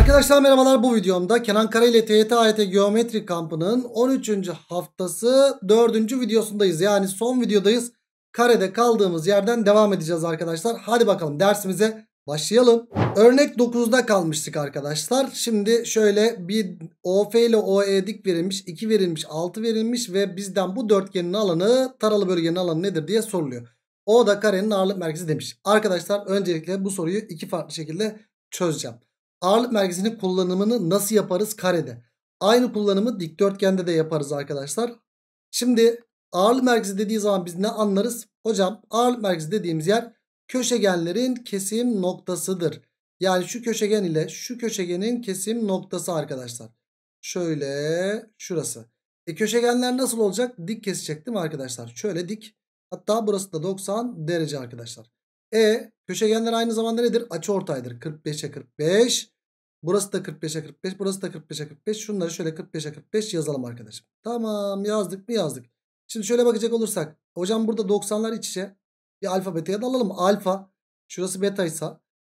Arkadaşlar merhabalar bu videomda Kenan Kara ile TYT AYT e Geometri Kampı'nın 13. haftası 4. videosundayız. Yani son videodayız. Karede kaldığımız yerden devam edeceğiz arkadaşlar. Hadi bakalım dersimize başlayalım. Örnek 9'da kalmıştık arkadaşlar. Şimdi şöyle bir OF ile OE dik verilmiş, 2 verilmiş, 6 verilmiş ve bizden bu dörtgenin alanı taralı bölgenin alanı nedir diye soruluyor. O da karenin ağırlık merkezi demiş. Arkadaşlar öncelikle bu soruyu iki farklı şekilde çözeceğim. Ağırlık merkezinin kullanımını nasıl yaparız karede? Aynı kullanımı dikdörtgende de yaparız arkadaşlar. Şimdi ağırlık merkezi dediği zaman biz ne anlarız? Hocam ağırlık merkezi dediğimiz yer köşegenlerin kesim noktasıdır. Yani şu köşegen ile şu köşegenin kesim noktası arkadaşlar. Şöyle şurası. E köşegenler nasıl olacak? Dik kesecek değil mi arkadaşlar? Şöyle dik. Hatta burası da 90 derece arkadaşlar. E köşegenler aynı zamanda nedir? Açı ortaydır. 45'e 45. Burası da 45'e 45. Burası da 45'e 45. Şunları şöyle 45'e 45 yazalım arkadaşım. Tamam yazdık mı yazdık. Şimdi şöyle bakacak olursak. Hocam burada 90'lar iç içe. Bir alfa beta'ya alalım Alfa şurası beta ise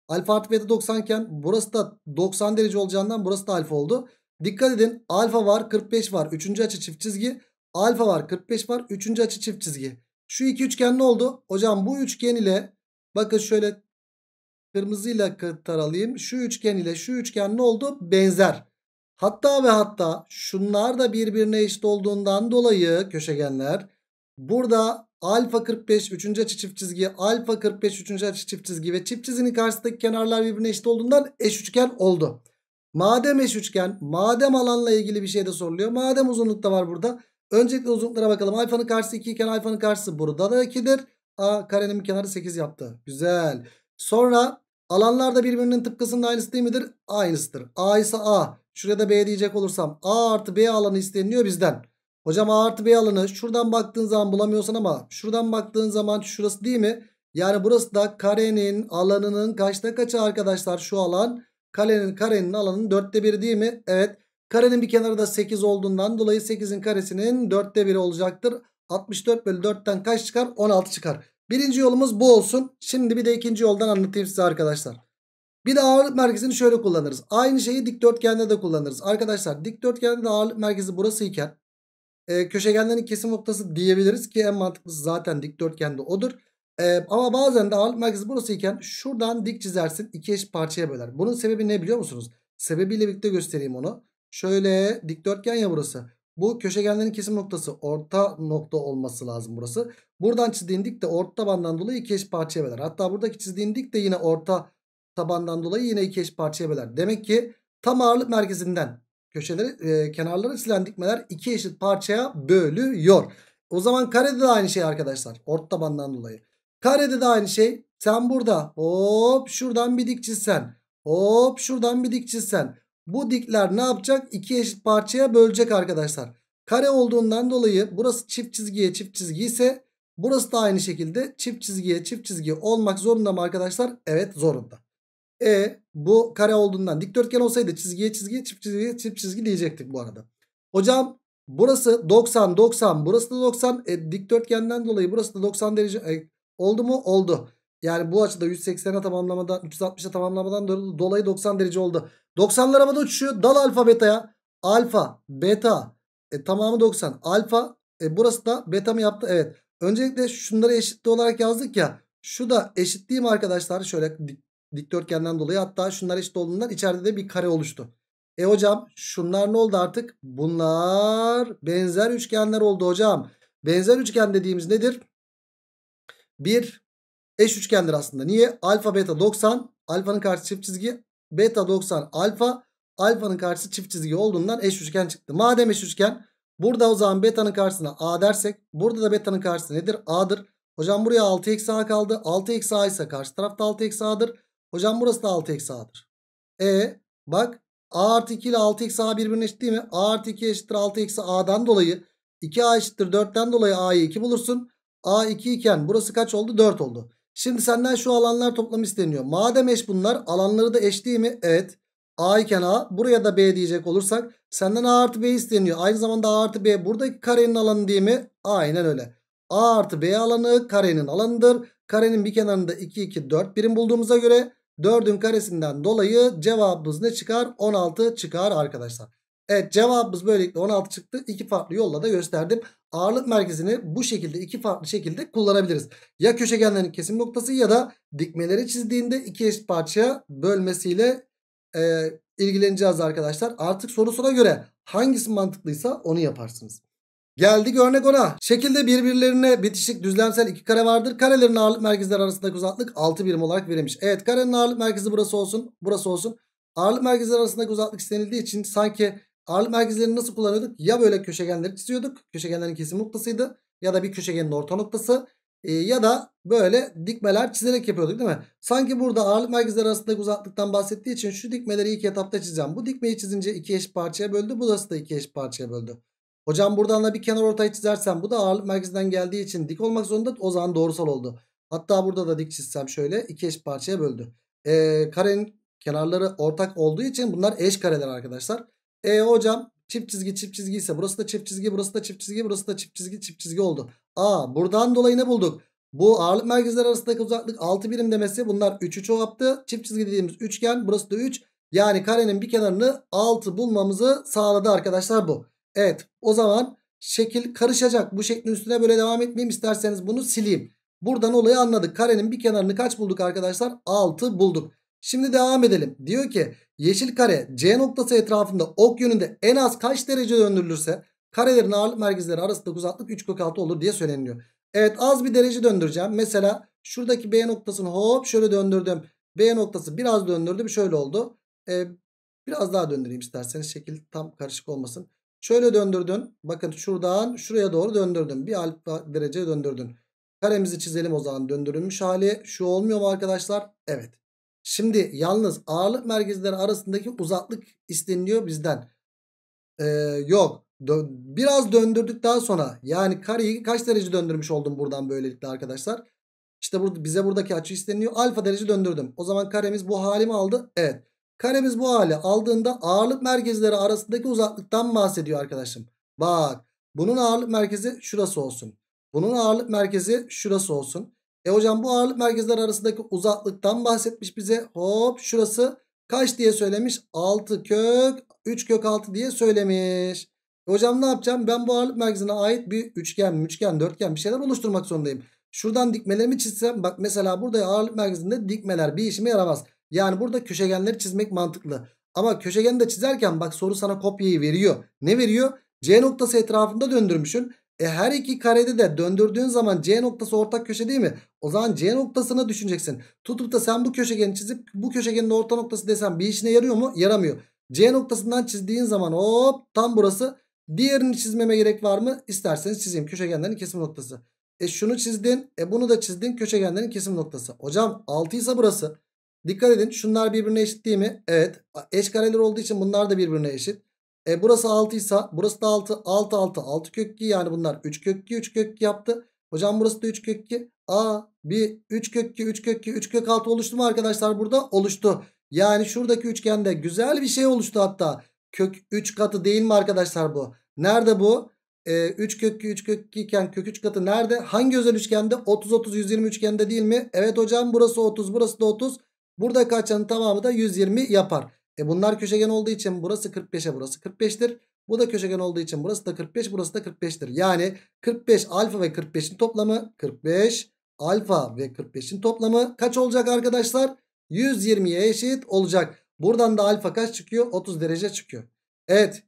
alfa artı beta 90 iken burası da 90 derece olacağından burası da alfa oldu. Dikkat edin alfa var 45 var. Üçüncü açı çift çizgi. Alfa var 45 var. Üçüncü açı çift çizgi. Şu iki üçgen ne oldu? Hocam bu üçgen ile bakın şöyle Kırmızıyla taralayayım. Şu üçgen ile şu üçgen ne oldu? Benzer. Hatta ve hatta şunlar da birbirine eşit olduğundan dolayı köşegenler burada alfa 45 üçüncü açı çift çizgi alfa 45 üçüncü açı çift çizgi ve çift çizginin karşısındaki kenarlar birbirine eşit olduğundan eş üçgen oldu. Madem eş üçgen madem alanla ilgili bir şey de soruluyor madem uzunluk da var burada öncelikle uzunluklara bakalım alfanın karşısı 2 iken alfanın karşısı burada da 2'dir. A karenin kenarı 8 yaptı güzel sonra Alanlar da birbirinin tıpkısının aynısı değil midir? Aynısıdır. A ise A. Şuraya da B diyecek olursam A artı B alanı isteniliyor bizden. Hocam A artı B alanı şuradan baktığın zaman bulamıyorsun ama şuradan baktığın zaman şurası değil mi? Yani burası da karenin alanının kaçta kaçı arkadaşlar şu alan? Karenin karenin alanının dörtte biri değil mi? Evet. Karenin bir kenarı da 8 olduğundan dolayı 8'in karesinin dörtte biri olacaktır. 64 bölü 4'ten kaç çıkar? 16 çıkar. Birinci yolumuz bu olsun. Şimdi bir de ikinci yoldan anlatayım size arkadaşlar. Bir de ağırlık merkezini şöyle kullanırız. Aynı şeyi dikdörtgende de kullanırız. Arkadaşlar dikdörtgende de ağırlık merkezi burası iken e, köşegenlerin kesim noktası diyebiliriz ki en mantıklısı zaten dikdörtgende odur. E, ama bazen de ağırlık merkezi burası iken şuradan dik çizersin iki eş parçaya böler. Bunun sebebi ne biliyor musunuz? Sebebiyle birlikte göstereyim onu. Şöyle dikdörtgen ya burası. Bu köşegenlerin kesim noktası orta nokta olması lazım burası. Buradan çizdiğin dik de orta tabandan dolayı iki eş parçaya böler. Hatta buradaki çizdiğin dik de yine orta tabandan dolayı yine iki eş parçaya böler. Demek ki tam ağırlık merkezinden köşeleri e, kenarları silen dikmeler iki eşit parçaya bölüyor. O zaman karede de aynı şey arkadaşlar. Orta tabandan dolayı. Karede de aynı şey. Sen burada hop şuradan bir dik çizsen. Hop şuradan bir dik çizsen. Bu dikler ne yapacak? İki eşit parçaya bölecek arkadaşlar. Kare olduğundan dolayı burası çift çizgiye çift çizgi ise burası da aynı şekilde çift çizgiye çift çizgi olmak zorunda mı arkadaşlar? Evet zorunda. E bu kare olduğundan dikdörtgen olsaydı çizgiye çizgi çift çizgiye çift çizgi diyecektik bu arada. Hocam burası 90 90 burası da 90 e, dikdörtgenden dolayı burası da 90 derece e, oldu mu? Oldu. Yani bu açıda 180'e tamamlamadan 360'a tamamlamadan dolayı 90 derece oldu. 90'lara mı da uçuşuyor. Dal alfa beta'ya. Alfa, beta. E, tamamı 90. Alfa. E, burası da beta mı yaptı? Evet. Öncelikle şunları eşitli olarak yazdık ya. Şu da eşit arkadaşlar? Şöyle dik, dikdörtgenden dolayı. Hatta şunlar eşit olduğundan içeride de bir kare oluştu. E hocam şunlar ne oldu artık? Bunlar benzer üçgenler oldu hocam. Benzer üçgen dediğimiz nedir? Bir eş üçgendir aslında. Niye? Alfa beta 90. Alfanın karşı çift çizgi beta 90 alfa. Alfanın karşısı çift çizgi olduğundan eş üçgen çıktı. Madem eş üçgen burada o zaman beta'nın karşısına a dersek burada da beta'nın karşısı nedir? a'dır. Hocam buraya 6 eksi a kaldı. 6 eksi a ise karşı tarafta 6 eksi a'dır. Hocam burası da 6 eksi a'dır. E bak a artı 2 ile 6 eksi a birbirine eşit değil mi? a artı 2 eşittir 6 eksi a'dan dolayı 2a eşittir 4'ten dolayı a'yı 2 bulursun. a 2 iken burası kaç oldu? 4 oldu. Şimdi senden şu alanlar toplamı isteniyor. Madem eş bunlar alanları da eş değil mi? Evet. A iken A buraya da B diyecek olursak senden A artı B isteniyor. Aynı zamanda A artı B buradaki karenin alanı değil mi? Aynen öyle. A artı B alanı karenin alanıdır. Karenin bir kenarında 2 2 4 birim bulduğumuza göre 4'ün karesinden dolayı cevabımız ne çıkar? 16 çıkar arkadaşlar. Evet cevabımız böylelikle 16 çıktı. İki farklı yolla da gösterdim. Ağırlık merkezini bu şekilde iki farklı şekilde kullanabiliriz. Ya köşegenlerin kesim noktası ya da dikmeleri çizdiğinde iki eşit parçaya bölmesiyle e, ilgileneceğiz arkadaşlar. Artık sorusuna göre hangisi mantıklıysa onu yaparsınız. Geldik örnek ona. Şekilde birbirlerine bitişik düzlemsel iki kare vardır. Karelerin ağırlık merkezleri arasındaki uzaklık 6 birim olarak verilmiş. Evet karenin ağırlık merkezi burası olsun. Burası olsun. Ağırlık merkezleri arasındaki uzaklık istenildiği için sanki Ağırlık merkezlerini nasıl kullanıyorduk? Ya böyle köşegenleri çiziyorduk. Köşegenlerin kesim noktasıydı. Ya da bir köşegenin orta noktası. E, ya da böyle dikmeler çizerek yapıyorduk değil mi? Sanki burada ağırlık merkezleri arasındaki uzaklıktan bahsettiği için şu dikmeleri ilk etapta çizeceğim. Bu dikmeyi çizince iki eş parçaya böldü. Burası da iki eş parçaya böldü. Hocam buradan da bir kenar ortayı çizersem bu da ağırlık merkezinden geldiği için dik olmak zorunda o zaman doğrusal oldu. Hatta burada da dik çizsem şöyle iki eş parçaya böldü. Ee, karenin kenarları ortak olduğu için bunlar eş kareler arkadaşlar. E hocam çift çizgi çift çizgi ise burası da çift çizgi burası da çift çizgi burası da çift çizgi çift çizgi oldu. A buradan dolayı ne bulduk? Bu ağırlık merkezleri arasındaki uzaklık 6 birim demesi bunlar 3'ü çoğalttı. Çift çizgi dediğimiz üçgen burası da 3. Yani karenin bir kenarını 6 bulmamızı sağladı arkadaşlar bu. Evet o zaman şekil karışacak. Bu şeklin üstüne böyle devam etmeyeyim isterseniz bunu sileyim. Buradan olayı anladık. Karenin bir kenarını kaç bulduk arkadaşlar? 6 bulduk. Şimdi devam edelim. Diyor ki yeşil kare C noktası etrafında ok yönünde en az kaç derece döndürülürse karelerin ağırlık merkezleri arasındaki uzaklık 3 kök 6 olur diye söyleniyor. Evet az bir derece döndüreceğim. Mesela şuradaki B noktasını hop şöyle döndürdüm. B noktası biraz döndürdüm şöyle oldu. Ee, biraz daha döndüreyim isterseniz şekil tam karışık olmasın. Şöyle döndürdün. Bakın şuradan şuraya doğru döndürdüm, Bir alfa derece döndürdün. Karemizi çizelim o zaman döndürülmüş hali. Şu olmuyor mu arkadaşlar? Evet. Şimdi yalnız ağırlık merkezleri arasındaki uzaklık isteniliyor bizden. Ee, yok. Dö biraz daha sonra yani kareyi kaç derece döndürmüş oldum buradan böylelikle arkadaşlar. İşte burada, bize buradaki açı isteniliyor. Alfa derece döndürdüm. O zaman karemiz bu halimi aldı. Evet. Karemiz bu hali aldığında ağırlık merkezleri arasındaki uzaklıktan bahsediyor arkadaşım. Bak bunun ağırlık merkezi şurası olsun. Bunun ağırlık merkezi şurası olsun. E hocam bu ağırlık merkezler arasındaki uzaklıktan bahsetmiş bize. Hop şurası kaç diye söylemiş? 6 kök 3 kök 6 diye söylemiş. E hocam ne yapacağım? Ben bu ağırlık merkezine ait bir üçgen, üçgen, dörtgen bir şeyler oluşturmak zorundayım. Şuradan dikmelerimi çizsem bak mesela burada ağırlık merkezinde dikmeler bir işime yaramaz. Yani burada köşegenleri çizmek mantıklı. Ama köşegeni de çizerken bak soru sana kopyayı veriyor. Ne veriyor? C noktası etrafında döndürmüşün. E her iki karede de döndürdüğün zaman C noktası ortak köşe değil mi? O zaman C noktasını düşüneceksin. Tutup da sen bu köşegeni çizip bu köşegenin orta noktası desen bir işine yarıyor mu? Yaramıyor. C noktasından çizdiğin zaman hop tam burası. Diğerini çizmeme gerek var mı? İsterseniz çizeyim. Köşegenlerin kesim noktası. E şunu çizdin. E bunu da çizdin. Köşegenlerin kesim noktası. Hocam 6 ise burası. Dikkat edin. Şunlar birbirine eşit değil mi? Evet. Eş kareler olduğu için bunlar da birbirine eşit. E burası 6 ise burası da 6. 6 6 6 kök yani bunlar 3 kök 2 3 kök yaptı. Hocam burası da 3 kök A bir 3 kök 2 3 kök 3 kök 6 oluştu mu arkadaşlar burada? Oluştu. Yani şuradaki üçgende güzel bir şey oluştu hatta. Kök 3 katı değil mi arkadaşlar bu? Nerede bu? E, 3 kök 2 3 kök 2 iken kök 3 katı nerede? Hangi özel üçgende? 30 30 120 üçgende değil mi? Evet hocam burası 30 burası da 30. Burada kaçanın tamamı da 120 yapar. E bunlar köşegen olduğu için burası 45'e burası 45'tir. Bu da köşegen olduğu için burası da 45 burası da 45'tir. Yani 45 alfa ve 45'in toplamı 45 alfa ve 45'in toplamı kaç olacak arkadaşlar? 120'ye eşit olacak. Buradan da alfa kaç çıkıyor? 30 derece çıkıyor. Evet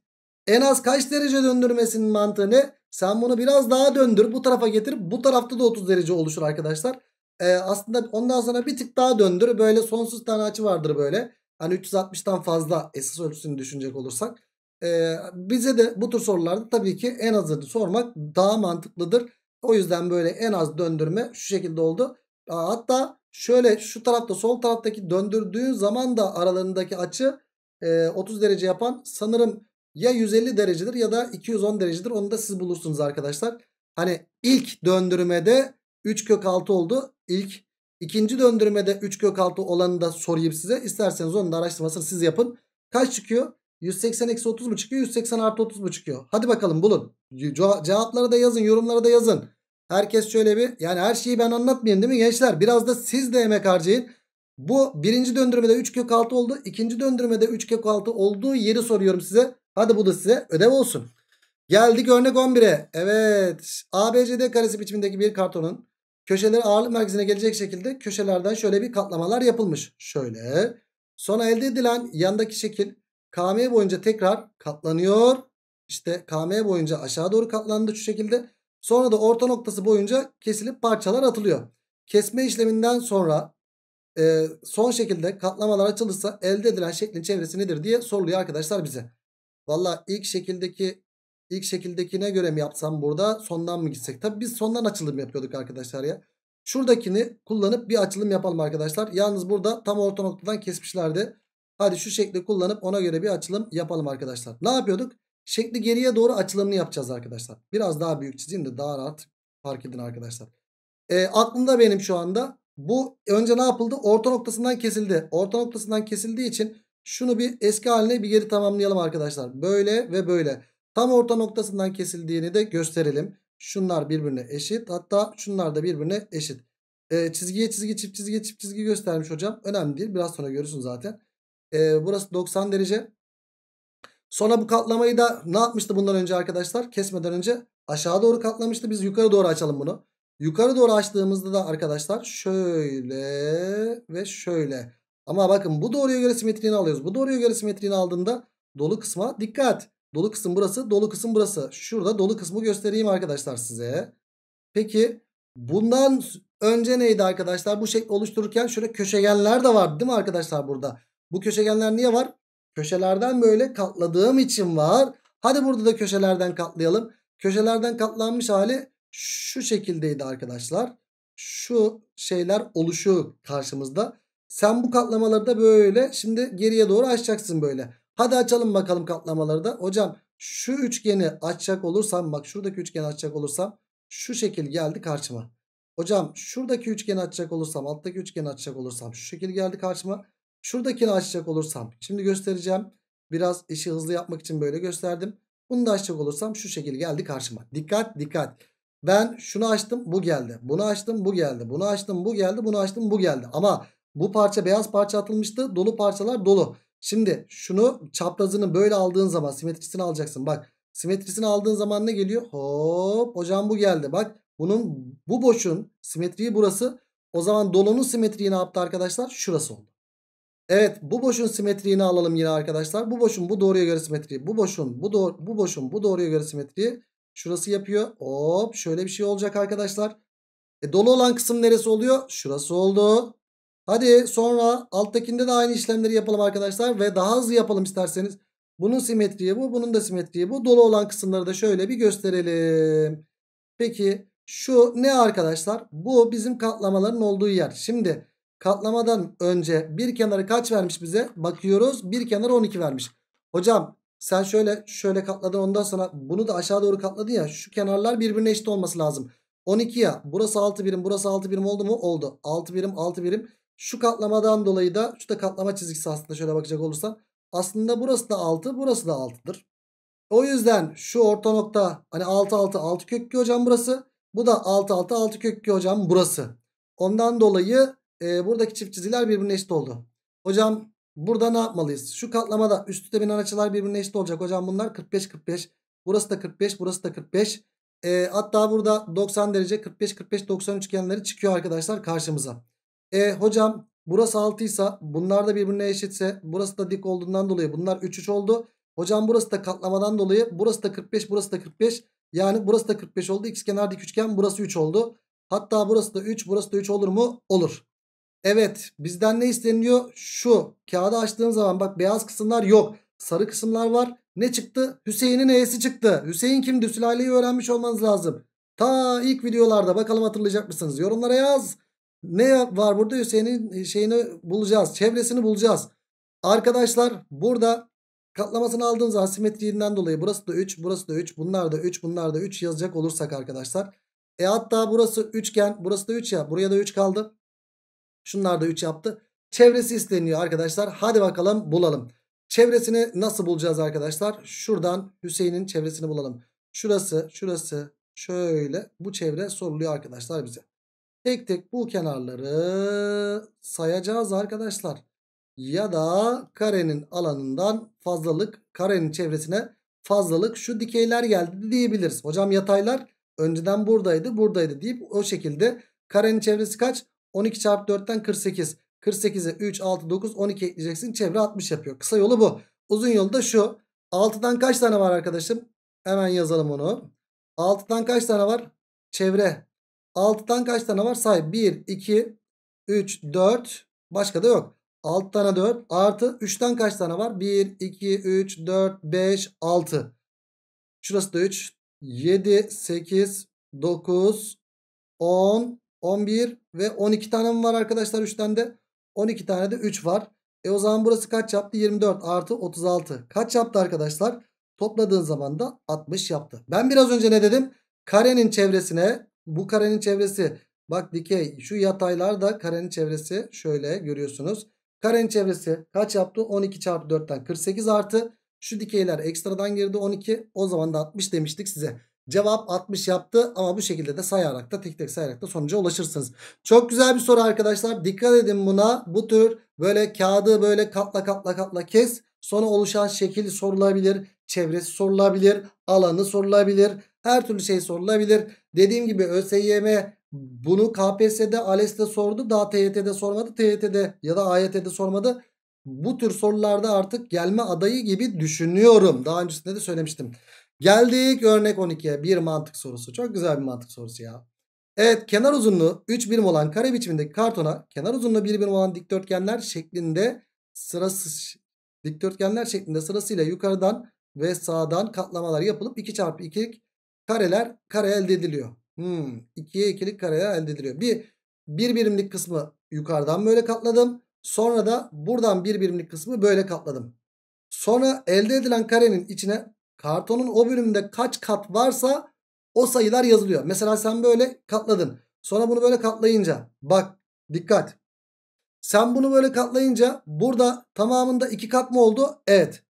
en az kaç derece döndürmesinin mantığı ne? Sen bunu biraz daha döndür bu tarafa getir. Bu tarafta da 30 derece oluşur arkadaşlar. Ee, aslında ondan sonra bir tık daha döndür. Böyle sonsuz tane açı vardır böyle. Hani 360'tan fazla esas ölçüsünü düşünecek olursak. E, bize de bu tür sorularda tabii ki en azını sormak daha mantıklıdır. O yüzden böyle en az döndürme şu şekilde oldu. Hatta şöyle şu tarafta sol taraftaki döndürdüğün zaman da aralarındaki açı e, 30 derece yapan sanırım ya 150 derecedir ya da 210 derecedir. Onu da siz bulursunuz arkadaşlar. Hani ilk döndürmede 3 kök 6 oldu. İlk İkinci döndürmede 3 kök 6 olanı da sorayım size. İsterseniz onun da araştırmasını siz yapın. Kaç çıkıyor? 180 eksi 30 mu çıkıyor? 180 artı 30 mu çıkıyor? Hadi bakalım bulun. Cevapları da yazın. Yorumlara da yazın. Herkes şöyle bir yani her şeyi ben anlatmayayım değil mi gençler? Biraz da siz de emek harcayın. Bu birinci döndürmede 3 kök 6 oldu. İkinci döndürmede 3 kök 6 olduğu yeri soruyorum size. Hadi bu da size ödev olsun. Geldik örnek 11'e. Evet. ABCD karesi biçimindeki bir kartonun Köşeleri ağırlık merkezine gelecek şekilde köşelerden şöyle bir katlamalar yapılmış. Şöyle. Sonra elde edilen yandaki şekil KM boyunca tekrar katlanıyor. İşte KM boyunca aşağı doğru katlandı şu şekilde. Sonra da orta noktası boyunca kesilip parçalar atılıyor. Kesme işleminden sonra e, son şekilde katlamalar açılırsa elde edilen şeklin çevresi nedir diye soruluyor arkadaşlar bize. Valla ilk şekildeki İlk şekildekine göre mi yapsam burada sondan mı gitsek? Tabi biz sondan açılım yapıyorduk arkadaşlar ya. Şuradakini kullanıp bir açılım yapalım arkadaşlar. Yalnız burada tam orta noktadan kesmişlerdi. Hadi şu şekli kullanıp ona göre bir açılım yapalım arkadaşlar. Ne yapıyorduk? Şekli geriye doğru açılımını yapacağız arkadaşlar. Biraz daha büyük çizeyim de daha rahat fark edin arkadaşlar. E, aklımda benim şu anda bu önce ne yapıldı? Orta noktasından kesildi. Orta noktasından kesildiği için şunu bir eski haline bir geri tamamlayalım arkadaşlar. Böyle ve böyle. Tam orta noktasından kesildiğini de gösterelim. Şunlar birbirine eşit. Hatta şunlar da birbirine eşit. E, çizgiye çizgi çift çizgiye çift çizgi göstermiş hocam. Önemli değil. Biraz sonra görürsün zaten. E, burası 90 derece. Sonra bu katlamayı da ne yapmıştı bundan önce arkadaşlar? Kesmeden önce aşağı doğru katlamıştı. Biz yukarı doğru açalım bunu. Yukarı doğru açtığımızda da arkadaşlar şöyle ve şöyle. Ama bakın bu doğruya göre simetriğini alıyoruz. Bu doğruya göre simetriğini aldığında dolu kısma dikkat. Dolu kısım burası, dolu kısım burası. Şurada dolu kısmı göstereyim arkadaşlar size. Peki bundan önce neydi arkadaşlar? Bu şekli oluştururken şöyle köşegenler de vardı değil mi arkadaşlar burada? Bu köşegenler niye var? Köşelerden böyle katladığım için var. Hadi burada da köşelerden katlayalım. Köşelerden katlanmış hali şu şekildeydi arkadaşlar. Şu şeyler oluşu karşımızda. Sen bu katlamaları da böyle şimdi geriye doğru açacaksın böyle. Hadi açalım bakalım katlamaları da. Hocam şu üçgeni açacak olursam bak şuradaki üçgeni açacak olursam şu şekil geldi karşıma. Hocam şuradaki üçgeni açacak olursam alttaki üçgeni açacak olursam şu şekil geldi karşıma. Şuradakini açacak olursam şimdi göstereceğim. Biraz işi hızlı yapmak için böyle gösterdim. Bunu da açacak olursam şu şekil geldi karşıma. Dikkat dikkat. Ben şunu açtım bu geldi. Bunu açtım bu geldi. Bunu açtım bu geldi. Bunu açtım bu geldi. Ama bu parça beyaz parça atılmıştı. Dolu parçalar dolu. Şimdi şunu çaprazını böyle aldığın zaman simetrisini alacaksın. Bak simetrisini aldığın zaman ne geliyor? Hop hocam bu geldi. Bak bunun bu boşun simetriği burası. O zaman dolunun simetriği ne yaptı arkadaşlar? Şurası oldu. Evet bu boşun simetriğini alalım yine arkadaşlar. Bu boşun bu doğruya göre simetriği. Bu boşun bu, doğru, bu boşun bu doğruya göre simetriği. Şurası yapıyor. Hop şöyle bir şey olacak arkadaşlar. E, dolu olan kısım neresi oluyor? Şurası oldu. Hadi sonra alttakinde de aynı işlemleri yapalım arkadaşlar. Ve daha hızlı yapalım isterseniz. Bunun simetriği bu. Bunun da simetriği bu. Dolu olan kısımları da şöyle bir gösterelim. Peki şu ne arkadaşlar? Bu bizim katlamaların olduğu yer. Şimdi katlamadan önce bir kenarı kaç vermiş bize? Bakıyoruz. Bir kenarı 12 vermiş. Hocam sen şöyle şöyle katladın ondan sonra bunu da aşağı doğru katladın ya. Şu kenarlar birbirine eşit olması lazım. 12 ya. Burası 6 birim. Burası 6 birim oldu mu? Oldu. 6 birim 6 birim. Şu katlamadan dolayı da şu da katlama çizgisi aslında şöyle bakacak olursam. Aslında burası da 6 burası da 6'dır. O yüzden şu orta nokta hani 6 6 6 kök 2 hocam burası. Bu da 6 6 6 kök 2 hocam burası. Ondan dolayı e, buradaki çift çizgiler birbirine eşit oldu. Hocam burada ne yapmalıyız? Şu katlamada üst üste binen açılar birbirine eşit olacak. Hocam bunlar 45 45. Burası da 45 burası da 45. E, hatta burada 90 derece 45 45 90 üçgenleri çıkıyor arkadaşlar karşımıza. E hocam burası 6 ise bunlar da birbirine eşitse burası da dik olduğundan dolayı bunlar 3 3 oldu. Hocam burası da katlamadan dolayı burası da 45 burası da 45. Yani burası da 45 oldu. x kenar dik üçgen burası 3 oldu. Hatta burası da 3 burası da 3 olur mu? Olur. Evet bizden ne isteniyor? Şu kağıdı açtığın zaman bak beyaz kısımlar yok. Sarı kısımlar var. Ne çıktı? Hüseyin'in E'si çıktı. Hüseyin kimdi? Sülaleyi öğrenmiş olmanız lazım. Ta ilk videolarda bakalım hatırlayacak mısınız? Yorumlara yaz. Ne var burada Hüseyin'in e, şeyini bulacağız. Çevresini bulacağız. Arkadaşlar burada katlamasını aldığımız asimetriğinden dolayı burası da 3, burası da 3, bunlar da 3, bunlar da 3 yazacak olursak arkadaşlar. E hatta burası üçgen, burası da 3 ya. Buraya da 3 kaldı. Şunlar da 3 yaptı. Çevresi isteniyor arkadaşlar. Hadi bakalım bulalım. Çevresini nasıl bulacağız arkadaşlar? Şuradan Hüseyin'in çevresini bulalım. Şurası, şurası, şöyle bu çevre soruluyor arkadaşlar bize tek tek bu kenarları sayacağız arkadaşlar. Ya da karenin alanından fazlalık karenin çevresine fazlalık şu dikeyler geldi diyebiliriz. Hocam yataylar önceden buradaydı buradaydı deyip o şekilde karenin çevresi kaç? 12 çarpı 4'ten 48. 48'e 3, 6, 9, 12 ekleyeceksin. Çevre 60 yapıyor. Kısa yolu bu. Uzun yolu da şu. 6'dan kaç tane var arkadaşım? Hemen yazalım onu. 6'dan kaç tane var? Çevre 6'dan kaç tane var? Say 1, 2, 3, 4. Başka da yok. 6 tane 4 artı 3'ten kaç tane var? 1, 2, 3, 4, 5, 6. Şurası da 3. 7, 8, 9, 10, 11 ve 12 tane mi var arkadaşlar 3'ten de? 12 tane de 3 var. E o zaman burası kaç yaptı? 24 artı 36. Kaç yaptı arkadaşlar? Topladığın zaman da 60 yaptı. Ben biraz önce ne dedim? Karenin çevresine bu karenin çevresi bak dikey şu yataylar da karenin çevresi şöyle görüyorsunuz. Karenin çevresi kaç yaptı? 12 çarpı 4'ten 48 artı şu dikeyler ekstradan girdi 12 o zaman da 60 demiştik size. Cevap 60 yaptı ama bu şekilde de sayarak da tek tek sayarak da sonuca ulaşırsınız. Çok güzel bir soru arkadaşlar. Dikkat edin buna. Bu tür böyle kağıdı böyle katla katla katla kes. Sonra oluşan şekil sorulabilir. Çevresi sorulabilir. Alanı sorulabilir her türlü şey sorulabilir. Dediğim gibi ÖSYM bunu KPSS'de ALES'te sordu. Daha TYT'de sormadı. TYT'de ya da AYT'de sormadı. Bu tür sorularda artık gelme adayı gibi düşünüyorum. Daha öncesinde de söylemiştim. Geldik örnek 12'ye. Bir mantık sorusu. Çok güzel bir mantık sorusu ya. Evet kenar uzunluğu 3 birim olan kare biçimindeki kartona kenar uzunluğu 1 birim olan dikdörtgenler şeklinde sırası dikdörtgenler şeklinde sırasıyla yukarıdan ve sağdan katlamalar yapılıp 2 çarpı 2'lik kareler kare elde ediliyor. Hmm, 2'ye 2'lik kareye elde ediliyor. Bir, bir birimlik kısmı yukarıdan böyle katladım. Sonra da buradan bir birimlik kısmı böyle katladım. Sonra elde edilen karenin içine kartonun o bölümünde kaç kat varsa o sayılar yazılıyor. Mesela sen böyle katladın. Sonra bunu böyle katlayınca bak dikkat. Sen bunu böyle katlayınca burada tamamında iki kat mı oldu? Evet.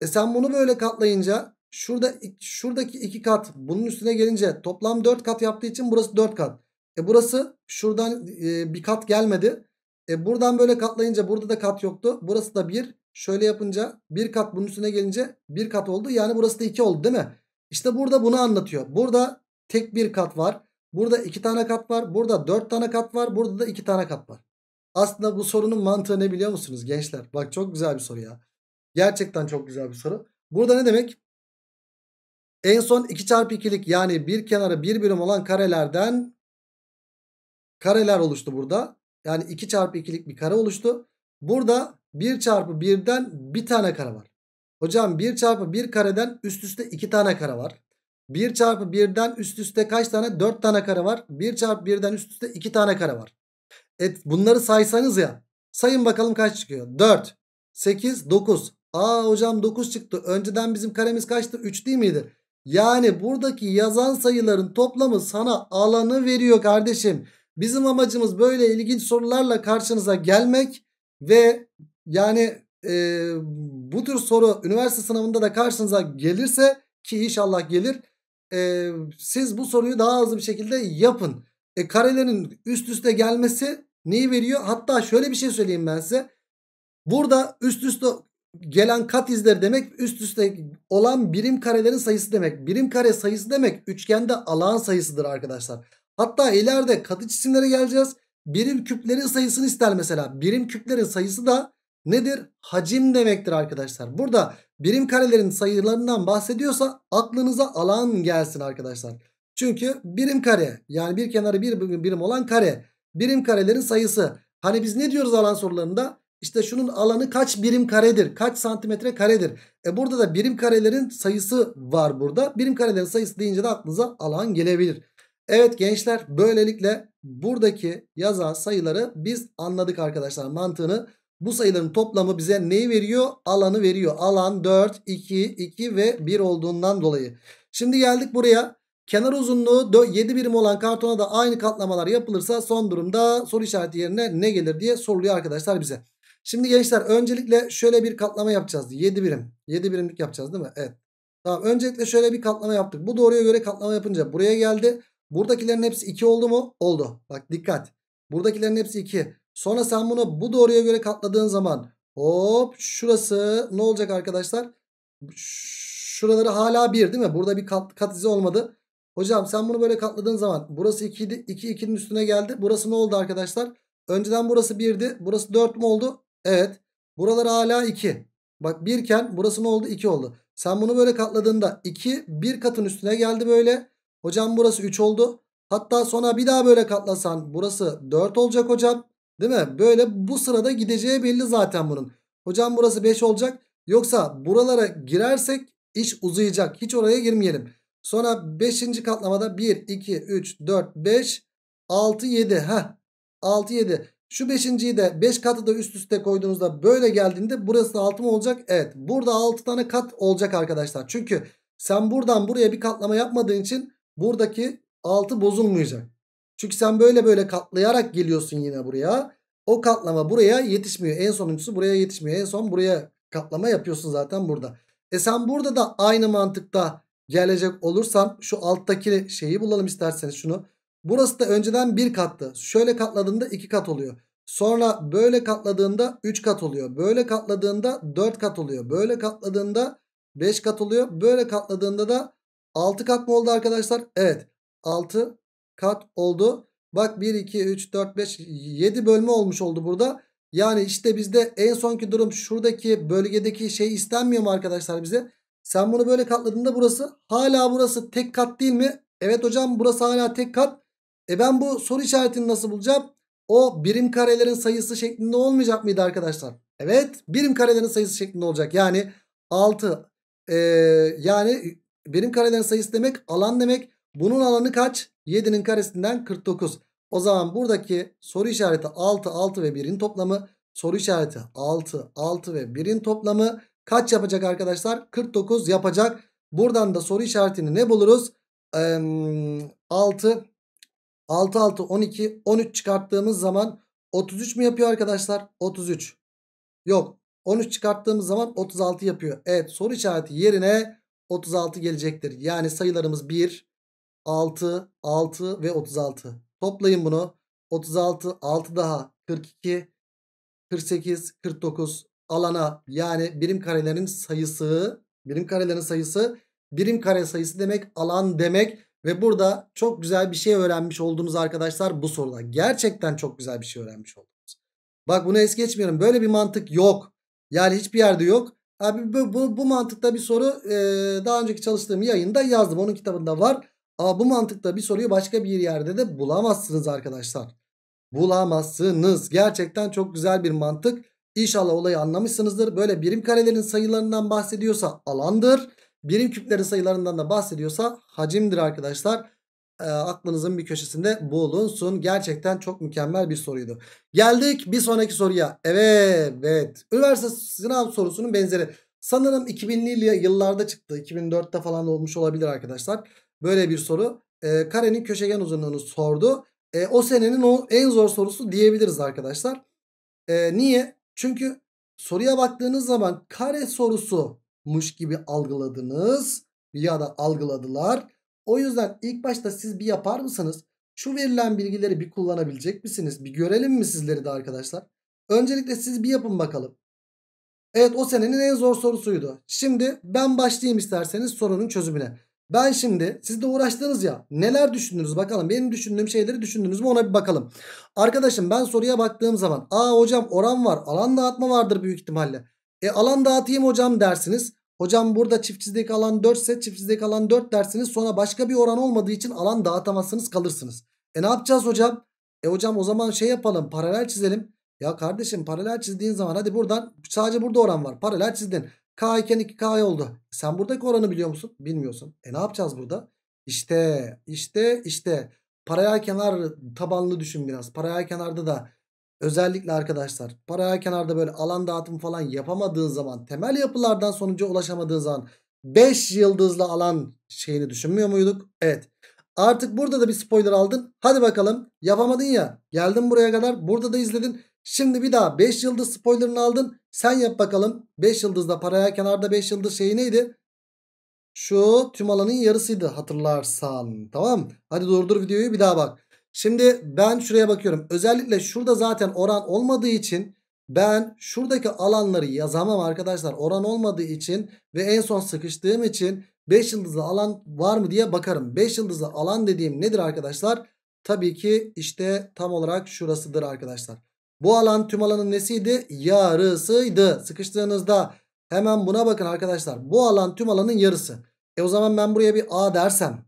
E sen bunu böyle katlayınca Şurada şuradaki 2 kat bunun üstüne gelince toplam 4 kat yaptığı için burası 4 kat. E burası şuradan e, bir kat gelmedi. E buradan böyle katlayınca burada da kat yoktu. Burası da 1. Şöyle yapınca bir kat bunun üstüne gelince bir kat oldu. Yani burası da 2 oldu değil mi? İşte burada bunu anlatıyor. Burada tek bir kat var. Burada 2 tane kat var. Burada 4 tane kat var. Burada da 2 tane kat var. Aslında bu sorunun mantığı ne biliyor musunuz gençler? Bak çok güzel bir soru ya. Gerçekten çok güzel bir soru. Burada ne demek? En son 2 çarpı 2'lik yani bir kenarı bir birim olan karelerden kareler oluştu burada. Yani 2 çarpı 2'lik bir kare oluştu. Burada 1 çarpı 1'den bir tane kare var. Hocam 1 çarpı 1 kareden üst üste 2 tane kare var. 1 çarpı 1'den üst üste kaç tane? 4 tane kare var. 1 çarpı 1'den üst üste 2 tane kare var. et bunları saysanız ya. Sayın bakalım kaç çıkıyor? 4, 8, 9. Aa hocam 9 çıktı. Önceden bizim karemiz kaçtı? 3 değil miydi? Yani buradaki yazan sayıların toplamı sana alanı veriyor kardeşim. Bizim amacımız böyle ilginç sorularla karşınıza gelmek ve yani e, bu tür soru üniversite sınavında da karşınıza gelirse ki inşallah gelir. E, siz bu soruyu daha hızlı bir şekilde yapın. E, karelerin üst üste gelmesi neyi veriyor? Hatta şöyle bir şey söyleyeyim ben size. Burada üst üste gelen kat izler demek üst üste olan birim karelerin sayısı demek. Birim kare sayısı demek üçgende alan sayısıdır arkadaşlar. Hatta ileride katı cisimlere geleceğiz. Birim küplerin sayısını ister mesela. Birim küplerin sayısı da nedir? Hacim demektir arkadaşlar. Burada birim karelerin sayılarından bahsediyorsa aklınıza alan gelsin arkadaşlar. Çünkü birim kare yani bir kenarı bir birim olan kare. Birim karelerin sayısı. Hani biz ne diyoruz alan sorularında? İşte şunun alanı kaç birim karedir? Kaç santimetre karedir? E burada da birim karelerin sayısı var burada. Birim karelerin sayısı deyince de aklınıza alan gelebilir. Evet gençler böylelikle buradaki yazan sayıları biz anladık arkadaşlar mantığını. Bu sayıların toplamı bize neyi veriyor? Alanı veriyor. Alan 4, 2, 2 ve 1 olduğundan dolayı. Şimdi geldik buraya. Kenar uzunluğu 7 birim olan kartona da aynı katlamalar yapılırsa son durumda soru işareti yerine ne gelir diye soruluyor arkadaşlar bize. Şimdi gençler öncelikle şöyle bir katlama yapacağız. 7 birim. 7 birimlik yapacağız değil mi? Evet. Tamam öncelikle şöyle bir katlama yaptık. Bu doğruya göre katlama yapınca buraya geldi. Buradakilerin hepsi 2 oldu mu? Oldu. Bak dikkat. Buradakilerin hepsi 2. Sonra sen bunu bu doğruya göre katladığın zaman hop şurası ne olacak arkadaşlar? Şuraları hala 1 değil mi? Burada bir kat, kat izi olmadı. Hocam sen bunu böyle katladığın zaman burası 2 2 2'nin üstüne geldi. Burası ne oldu arkadaşlar? Önceden burası 1'di. Burası 4 mü oldu? Evet. Buraları hala 2. Bak 1 iken burası ne oldu? 2 oldu. Sen bunu böyle katladığında 2 bir katın üstüne geldi böyle. Hocam burası 3 oldu. Hatta sonra bir daha böyle katlasan burası 4 olacak hocam. Değil mi? Böyle bu sırada gideceği belli zaten bunun. Hocam burası 5 olacak. Yoksa buralara girersek iş uzayacak. Hiç oraya girmeyelim. Sonra 5. katlamada 1, 2, 3, 4, 5, 6, 7. Heh 6, 7. Şu beşinciyi de 5 katı da üst üste koyduğunuzda böyle geldiğinde burası 6 mı olacak? Evet burada 6 tane kat olacak arkadaşlar. Çünkü sen buradan buraya bir katlama yapmadığın için buradaki 6 bozulmayacak. Çünkü sen böyle böyle katlayarak geliyorsun yine buraya. O katlama buraya yetişmiyor. En sonuncusu buraya yetişmiyor. En son buraya katlama yapıyorsun zaten burada. E sen burada da aynı mantıkta gelecek olursan şu alttaki şeyi bulalım isterseniz şunu. Burası da önceden bir kattı. Şöyle katladığında iki kat oluyor. Sonra böyle katladığında üç kat oluyor. Böyle katladığında dört kat oluyor. Böyle katladığında beş kat oluyor. Böyle katladığında da altı kat mı oldu arkadaşlar? Evet. altı kat oldu. Bak 1, 2, 3, 4, 5, 7 bölme olmuş oldu burada. Yani işte bizde en sonki durum şuradaki bölgedeki şey istenmiyor mu arkadaşlar bize? Sen bunu böyle katladığında burası hala burası tek kat değil mi? Evet hocam burası hala tek kat. E ben bu soru işaretini nasıl bulacağım? O birim karelerin sayısı şeklinde olmayacak mıydı arkadaşlar? Evet birim karelerin sayısı şeklinde olacak. Yani 6 e, yani birim karelerin sayısı demek alan demek. Bunun alanı kaç? 7'nin karesinden 49. O zaman buradaki soru işareti 6, 6 ve 1'in toplamı. Soru işareti 6, 6 ve 1'in toplamı kaç yapacak arkadaşlar? 49 yapacak. Buradan da soru işaretini ne buluruz? Ee, 6 6 6 12 13 çıkarttığımız zaman 33 mu yapıyor arkadaşlar? 33. Yok 13 çıkarttığımız zaman 36 yapıyor. Evet soru işareti yerine 36 gelecektir. Yani sayılarımız 1, 6, 6 ve 36. Toplayın bunu. 36, 6 daha 42, 48, 49 alana yani birim karelerin sayısı birim karelerin sayısı birim kare sayısı demek alan demek. Ve burada çok güzel bir şey öğrenmiş oldunuz arkadaşlar bu soruda. Gerçekten çok güzel bir şey öğrenmiş oldunuz. Bak bunu es geçmiyorum. Böyle bir mantık yok. Yani hiçbir yerde yok. Abi bu, bu, bu mantıkta bir soru e, daha önceki çalıştığım yayında yazdım. Onun kitabında var. Ama bu mantıkta bir soruyu başka bir yerde de bulamazsınız arkadaşlar. Bulamazsınız. Gerçekten çok güzel bir mantık. İnşallah olayı anlamışsınızdır. Böyle birim karelerin sayılarından bahsediyorsa alandır birim küplerin sayılarından da bahsediyorsa hacimdir arkadaşlar. E, aklınızın bir köşesinde bulunsun. Gerçekten çok mükemmel bir soruydu. Geldik bir sonraki soruya. Evet. evet. Üniversite sınav sorusunun benzeri. Sanırım 2000'li yıllarda çıktı. 2004'te falan olmuş olabilir arkadaşlar. Böyle bir soru. E, karenin köşegen uzunluğunu sordu. E, o senenin o en zor sorusu diyebiliriz arkadaşlar. E, niye? Çünkü soruya baktığınız zaman kare sorusu mış gibi algıladınız ya da algıladılar. O yüzden ilk başta siz bir yapar mısınız? Şu verilen bilgileri bir kullanabilecek misiniz? Bir görelim mi sizleri de arkadaşlar? Öncelikle siz bir yapın bakalım. Evet o senenin en zor sorusuydu. Şimdi ben başlayayım isterseniz sorunun çözümüne. Ben şimdi siz de uğraştınız ya neler düşündünüz bakalım benim düşündüğüm şeyleri düşündünüz mü ona bir bakalım. Arkadaşım ben soruya baktığım zaman aa hocam oran var alan dağıtma vardır büyük ihtimalle. E alan dağıtayım hocam dersiniz. Hocam burada çiftçizdeki alan 4 ise çiftçizdeki alan 4 dersiniz. Sonra başka bir oran olmadığı için alan dağıtamazsınız kalırsınız. E ne yapacağız hocam? E hocam o zaman şey yapalım paralel çizelim. Ya kardeşim paralel çizdiğin zaman hadi buradan sadece burada oran var. Paralel çizdin. K iken 2K oldu. E sen buradaki oranı biliyor musun? Bilmiyorsun. E ne yapacağız burada? İşte işte işte paralel kenar tabanlı düşün biraz. Paralel kenarda da Özellikle arkadaşlar paralel kenarda böyle alan dağıtım falan yapamadığın zaman temel yapılardan sonuca ulaşamadığın zaman 5 yıldızlı alan şeyini düşünmüyor muyduk? Evet. Artık burada da bir spoiler aldın. Hadi bakalım yapamadın ya. Geldin buraya kadar burada da izledin. Şimdi bir daha 5 yıldız spoilerını aldın. Sen yap bakalım. 5 yıldızla paralel kenarda 5 yıldız şeyi neydi? Şu tüm alanın yarısıydı hatırlarsan. Tamam. Hadi durdur videoyu bir daha bak. Şimdi ben şuraya bakıyorum. Özellikle şurada zaten oran olmadığı için ben şuradaki alanları yazamam arkadaşlar. Oran olmadığı için ve en son sıkıştığım için 5 yıldızlı alan var mı diye bakarım. 5 yıldızlı alan dediğim nedir arkadaşlar? Tabii ki işte tam olarak şurasıdır arkadaşlar. Bu alan tüm alanın nesiydi? Yarısıydı. Sıkıştığınızda hemen buna bakın arkadaşlar. Bu alan tüm alanın yarısı. E o zaman ben buraya bir A dersem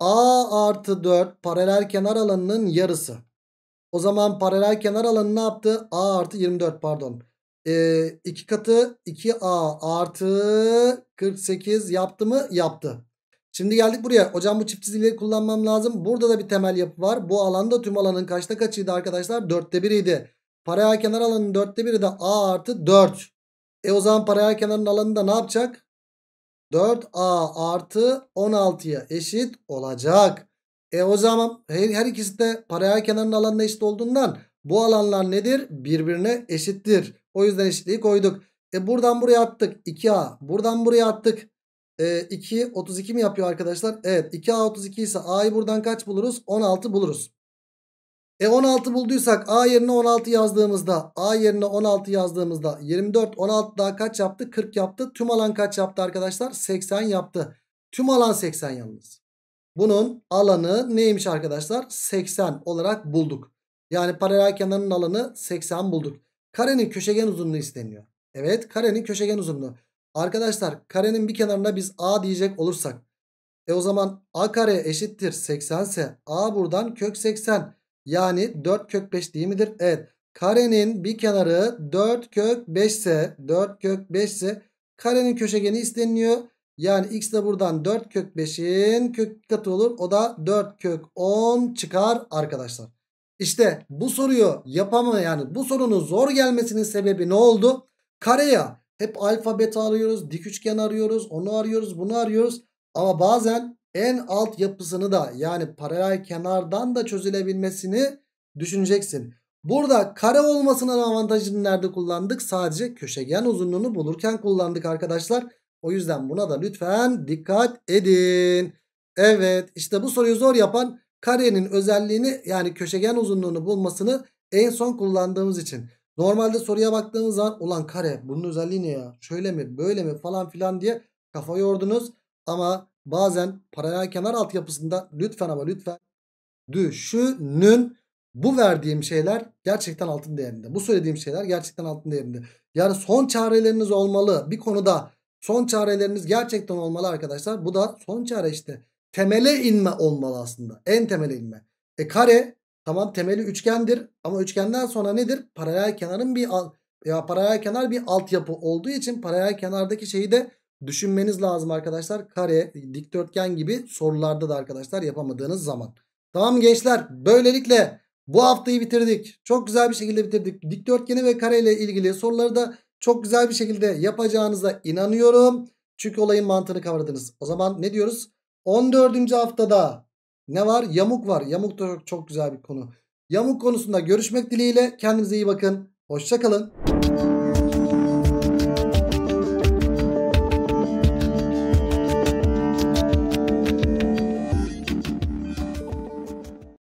A artı 4 paralel kenar alanının yarısı. O zaman paralel kenar alanı ne yaptı? A artı 24 pardon. 2 ee, iki katı 2A artı 48 yaptı mı? Yaptı. Şimdi geldik buraya. Hocam bu çift çizgileri kullanmam lazım. Burada da bir temel yapı var. Bu alanda tüm alanın kaçta kaçıydı arkadaşlar? Dörtte biriydi. Paralel kenar alanının dörtte biri de A artı 4. E o zaman paralel kenarın alanı ne yapacak? 4a artı 16'ya eşit olacak. E o zaman her, her ikisi de paralel kenarın alanına eşit olduğundan bu alanlar nedir? Birbirine eşittir. O yüzden eşitliği koyduk. E buradan buraya attık 2a. Buradan buraya attık. E, 2 32 mi yapıyor arkadaşlar? Evet 2a 32 ise a'yı buradan kaç buluruz? 16 buluruz. E 16 bulduysak A yerine 16 yazdığımızda A yerine 16 yazdığımızda 24 16 daha kaç yaptı? 40 yaptı. Tüm alan kaç yaptı arkadaşlar? 80 yaptı. Tüm alan 80 yalnız. Bunun alanı neymiş arkadaşlar? 80 olarak bulduk. Yani paralel kenarının alanı 80 bulduk. Karenin köşegen uzunluğu isteniyor. Evet karenin köşegen uzunluğu. Arkadaşlar karenin bir kenarına biz A diyecek olursak. E o zaman A kare eşittir 80 ise A buradan kök 80. Yani 4 kök 5 değil midir? Evet. Karenin bir kenarı 4 kök 5 ise 4 kök 5 ise karenin köşegeni isteniliyor. Yani x de buradan 4 kök 5'in kök katı olur. O da 4 kök 10 çıkar arkadaşlar. İşte bu soruyu yapama yani bu sorunun zor gelmesinin sebebi ne oldu? Karaya hep alfa beta arıyoruz, dik üçgen arıyoruz, onu arıyoruz, bunu arıyoruz. Ama bazen en alt yapısını da yani paralel kenardan da çözülebilmesini düşüneceksin. Burada kare olmasının avantajını nerede kullandık? Sadece köşegen uzunluğunu bulurken kullandık arkadaşlar. O yüzden buna da lütfen dikkat edin. Evet işte bu soruyu zor yapan karenin özelliğini yani köşegen uzunluğunu bulmasını en son kullandığımız için. Normalde soruya baktığımız zaman ulan kare bunun özelliği ne ya? Şöyle mi böyle mi falan filan diye kafa yordunuz. Ama bazen paralel kenar altyapısında lütfen ama lütfen düşünün. Bu verdiğim şeyler gerçekten altın değerinde. Bu söylediğim şeyler gerçekten altın değerinde. Yani son çareleriniz olmalı. Bir konuda son çareleriniz gerçekten olmalı arkadaşlar. Bu da son çare işte. Temele inme olmalı aslında. En temele inme. E kare tamam temeli üçgendir ama üçgenden sonra nedir? Paralel kenarın bir ya paralel kenar bir altyapı olduğu için paralel kenardaki şeyi de düşünmeniz lazım arkadaşlar. Kare, dikdörtgen gibi sorularda da arkadaşlar yapamadığınız zaman. Tamam gençler böylelikle bu haftayı bitirdik. Çok güzel bir şekilde bitirdik. Dikdörtgeni ve kare ile ilgili soruları da çok güzel bir şekilde yapacağınıza inanıyorum. Çünkü olayın mantığını kavradınız. O zaman ne diyoruz? 14. haftada ne var? Yamuk var. Yamuk da çok güzel bir konu. Yamuk konusunda görüşmek dileğiyle. Kendinize iyi bakın. Hoşçakalın.